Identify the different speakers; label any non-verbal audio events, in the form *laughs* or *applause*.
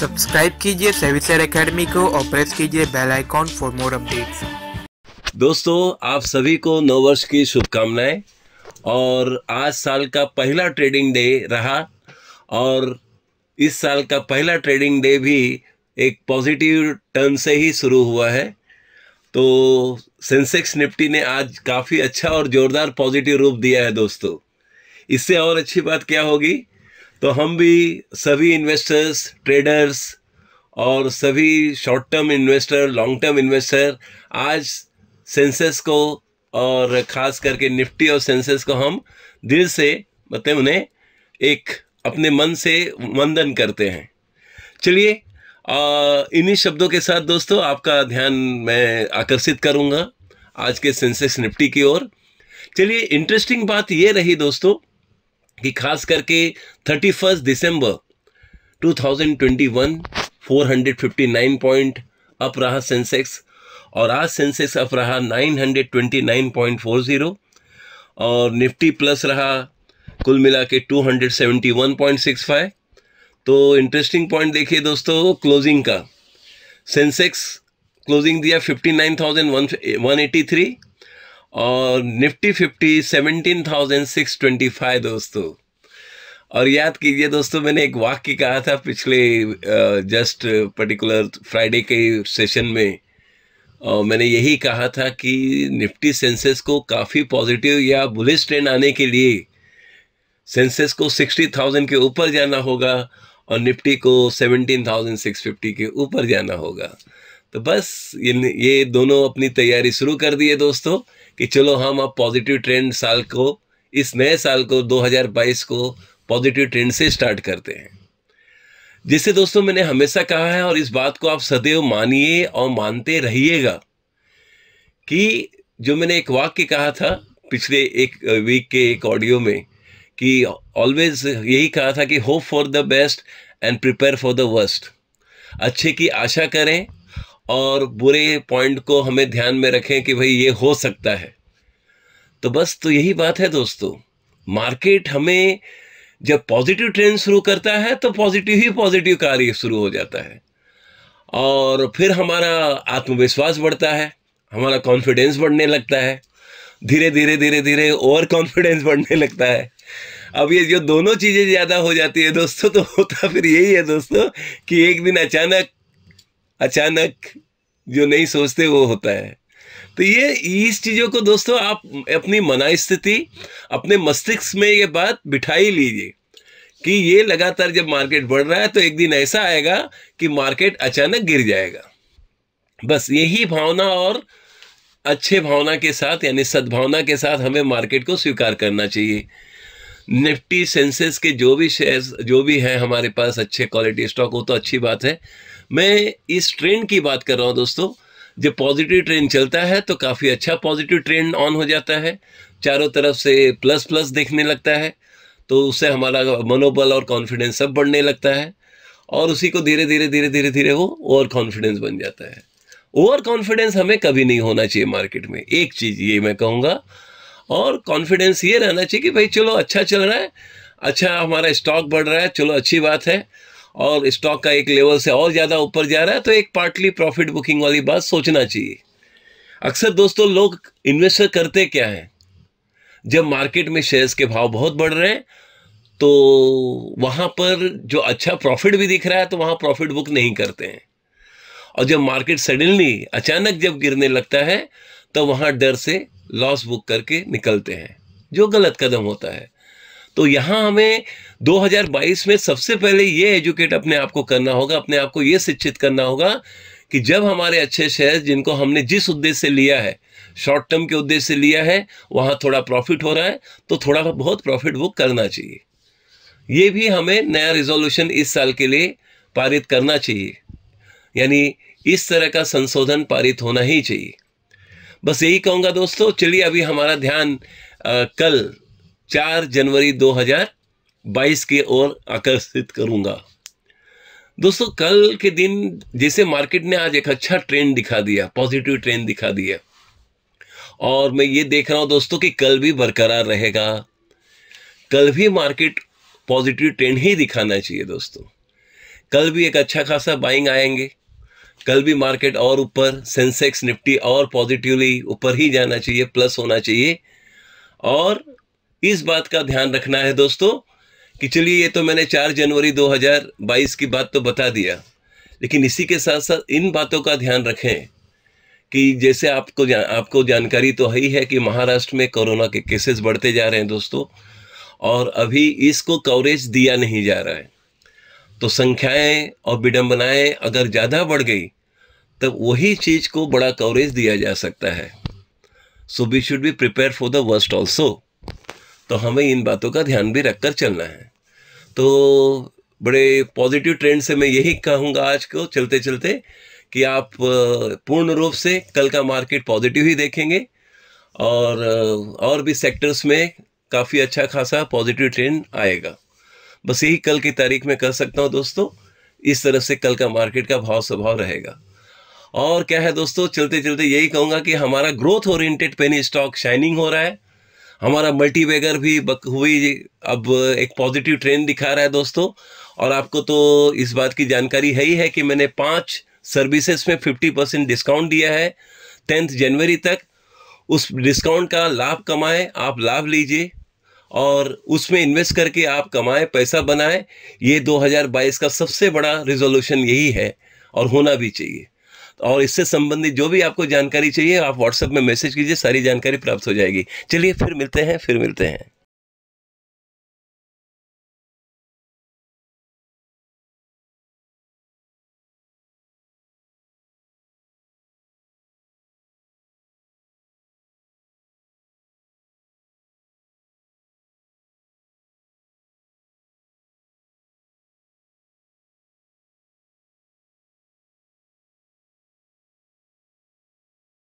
Speaker 1: subscribe कीजिए सेविसर academy को और प्रेस कीजिए bell icon for more updates दोस्तों आप सभी को नववर्ष की शुभकामनाएं और आज साल का पहला ट्रेडिंग डे रहा और इस साल का पहला ट्रेडिंग डे भी एक पॉजिटिव टर्न से ही शुरू हुआ है तो सेंसेक्स निफ्टी ने आज काफ़ी अच्छा और ज़ोरदार पॉजिटिव रूप दिया है दोस्तों इससे और अच्छी बात क्या होगी तो हम भी सभी इन्वेस्टर्स ट्रेडर्स और सभी short term investor long term investor आज सेंसेस को और ख़ास करके निफ्टी और सेंसेस को हम दिल से मतलब उन्हें एक अपने मन से वंदन करते हैं चलिए इन्हीं शब्दों के साथ दोस्तों आपका ध्यान मैं आकर्षित करूंगा आज के सेंसेक्स निफ्टी की ओर चलिए इंटरेस्टिंग बात ये रही दोस्तों कि खास करके 31 दिसंबर 2021 459 पॉइंट अप रहा सेंसेक्स और आज सेंसेक्स अप रहा 929.40 और निफ्टी प्लस रहा कुल मिला के 271.65 तो इंटरेस्टिंग पॉइंट देखिए दोस्तों क्लोजिंग का सेंसेक्स क्लोजिंग दिया 59,183 और Nifty fifty seventeen thousand six twenty five दोस्तों और याद कीजिए दोस्तों मैंने एक वाक्य कहा था पिछले जस्ट पर्टिकुलर फ्राइडे के सेशन में और मैंने यही कहा था कि निफ्टी सेंसेस को काफ़ी पॉजिटिव या बुलिस ट्रेंड आने के लिए सेंसेस को सिक्सटी थाउजेंड के ऊपर जाना होगा और निफ्टी को सेवनटीन थाउजेंड सिक्स फिफ्टी के ऊपर जाना होगा तो बस ये ये दोनों अपनी तैयारी शुरू कर दिए दोस्तों कि चलो हम अब पॉजिटिव ट्रेंड साल को इस नए साल को 2022 को पॉजिटिव ट्रेंड से स्टार्ट करते हैं जिससे दोस्तों मैंने हमेशा कहा है और इस बात को आप सदैव मानिए और मानते रहिएगा कि जो मैंने एक वाक्य कहा था पिछले एक वीक के एक ऑडियो में कि ऑलवेज यही कहा था कि hope for the best and prepare for the worst अच्छे की आशा करें और बुरे पॉइंट को हमें ध्यान में रखें कि भाई ये हो सकता है तो बस तो यही बात है दोस्तों मार्केट हमें जब पॉजिटिव ट्रेंड शुरू करता है तो पॉजिटिव ही पॉजिटिव कार्य शुरू हो जाता है और फिर हमारा आत्मविश्वास बढ़ता है हमारा कॉन्फिडेंस बढ़ने लगता है धीरे धीरे धीरे धीरे ओवर कॉन्फिडेंस *laughs* बढ़ने लगता है अब ये जो दोनों चीज़ें ज़्यादा हो जाती है दोस्तों तो होता फिर यही है दोस्तों कि एक दिन अचानक अचानक जो नहीं सोचते वो होता है तो ये इस चीज़ों को दोस्तों आप अपनी मना स्थिति अपने मस्तिष्क में ये बात बिठाई लीजिए कि ये लगातार जब मार्केट बढ़ रहा है तो एक दिन ऐसा आएगा कि मार्केट अचानक गिर जाएगा बस यही भावना और अच्छे भावना के साथ यानी सद्भावना के साथ हमें मार्केट को स्वीकार करना चाहिए निफ्टी सेंसेस के जो भी शेयर्स जो भी हैं हमारे पास अच्छे क्वालिटी स्टॉक हो तो अच्छी बात है मैं इस ट्रेंड की बात कर रहा हूँ दोस्तों जब पॉजिटिव ट्रेंड चलता है तो काफ़ी अच्छा पॉजिटिव ट्रेंड ऑन हो जाता है चारों तरफ से प्लस प्लस देखने लगता है तो उससे हमारा मनोबल और कॉन्फिडेंस सब बढ़ने लगता है और उसी को धीरे धीरे धीरे धीरे धीरे वो ओवर कॉन्फिडेंस बन जाता है ओवर कॉन्फिडेंस हमें कभी नहीं होना चाहिए मार्केट में एक चीज़ ये मैं कहूँगा और कॉन्फिडेंस ये रहना चाहिए कि भाई चलो अच्छा चल रहा है अच्छा हमारा स्टॉक बढ़ रहा है चलो अच्छी बात है और स्टॉक का एक लेवल से और ज़्यादा ऊपर जा रहा है तो एक पार्टली प्रॉफिट बुकिंग वाली बात सोचना चाहिए अक्सर दोस्तों लोग इन्वेस्टर करते क्या हैं जब मार्केट में शेयर्स के भाव बहुत बढ़ रहे हैं तो वहाँ पर जो अच्छा प्रॉफिट भी दिख रहा है तो वहाँ प्रॉफिट बुक नहीं करते हैं और जब मार्केट सडनली अचानक जब गिरने लगता है तो वहाँ डर से लॉस बुक करके निकलते हैं जो गलत कदम होता है तो यहाँ हमें 2022 में सबसे पहले ये एजुकेट अपने आप को करना होगा अपने आप को ये शिक्षित करना होगा कि जब हमारे अच्छे शेयर जिनको हमने जिस उद्देश्य से लिया है शॉर्ट टर्म के उद्देश्य से लिया है वहाँ थोड़ा प्रॉफिट हो रहा है तो थोड़ा बहुत प्रॉफिट वो करना चाहिए ये भी हमें नया रिजोल्यूशन इस साल के लिए पारित करना चाहिए यानी इस तरह का संशोधन पारित होना ही चाहिए बस यही कहूँगा दोस्तों चलिए अभी हमारा ध्यान आ, कल चार जनवरी 2000 बाईस की ओर आकर्षित करूंगा दोस्तों कल के दिन जैसे मार्केट ने आज एक अच्छा ट्रेंड दिखा दिया पॉजिटिव ट्रेंड दिखा दिया और मैं ये देख रहा हूँ दोस्तों कि कल भी बरकरार रहेगा कल भी मार्केट पॉजिटिव ट्रेंड ही दिखाना चाहिए दोस्तों कल भी एक अच्छा खासा बाइंग आएंगे कल भी मार्केट और ऊपर सेंसेक्स निफ्टी और पॉजिटिवली ऊपर ही जाना चाहिए प्लस होना चाहिए और इस बात का ध्यान रखना है दोस्तों कि चलिए ये तो मैंने 4 जनवरी 2022 की बात तो बता दिया लेकिन इसी के साथ साथ इन बातों का ध्यान रखें कि जैसे आपको जान, आपको जानकारी तो है ही है कि महाराष्ट्र में कोरोना के केसेस बढ़ते जा रहे हैं दोस्तों और अभी इसको कवरेज दिया नहीं जा रहा है तो संख्याएं और विडम्बनाएं अगर ज़्यादा बढ़ गई तब वही चीज़ को बड़ा कवरेज दिया जा सकता है so we should be prepare for the worst also तो हमें इन बातों का ध्यान भी रखकर चलना है तो बड़े पॉजिटिव ट्रेंड से मैं यही कहूँगा आज को चलते चलते कि आप पूर्ण रूप से कल का मार्केट पॉजिटिव ही देखेंगे और और भी सेक्टर्स में काफ़ी अच्छा खासा पॉजिटिव ट्रेंड आएगा बस यही कल की तारीख में कह सकता हूँ दोस्तों इस तरह से कल का मार्केट का भाव स्वभाव रहेगा और क्या है दोस्तों चलते चलते यही कहूँगा कि हमारा growth oriented penny stock shining हो रहा है हमारा मल्टी बैगर भी हुई अब एक पॉजिटिव ट्रेंड दिखा रहा है दोस्तों और आपको तो इस बात की जानकारी है ही है कि मैंने पांच सर्विसेज में 50 परसेंट डिस्काउंट दिया है टेंथ जनवरी तक उस डिस्काउंट का लाभ कमाएं आप लाभ लीजिए और उसमें इन्वेस्ट करके आप कमाएं पैसा बनाएं ये 2022 का सबसे बड़ा रिजोल्यूशन यही है और होना भी चाहिए और इससे संबंधित जो भी आपको जानकारी चाहिए आप व्हाट्सएप में मैसेज कीजिए सारी जानकारी प्राप्त हो जाएगी चलिए फिर मिलते हैं फिर मिलते हैं